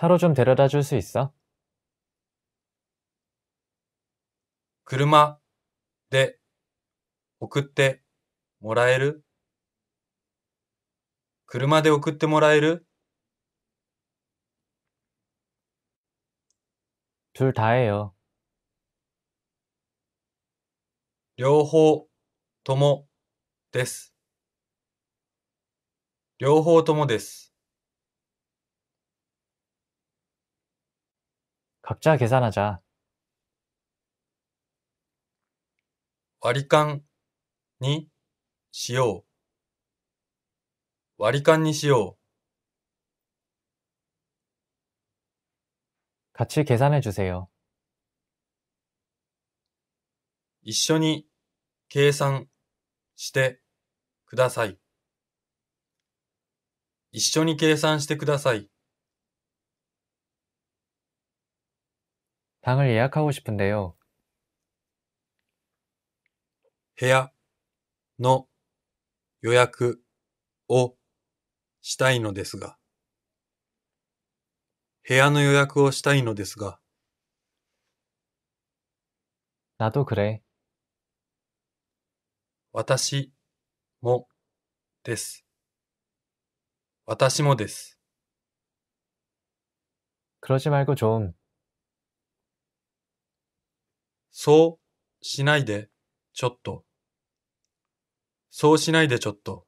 차로좀데려다줄수있어車で送ってもらえる車で送ってもらえる둘다예요両方ともです。両方ともです。각자계산하자와리칸にしよう。割り勘にしよう。같이계산해주세요一緒に計算してください。一緒に計算してください。 방을 예약하고 싶은데요. 部屋の予約をしたいのですが、部屋の予約をしたいのですが、 나도 그래. 私もです。私もです。 그러지 말고 좀そうしないでちょっと。そうしないでちょっと。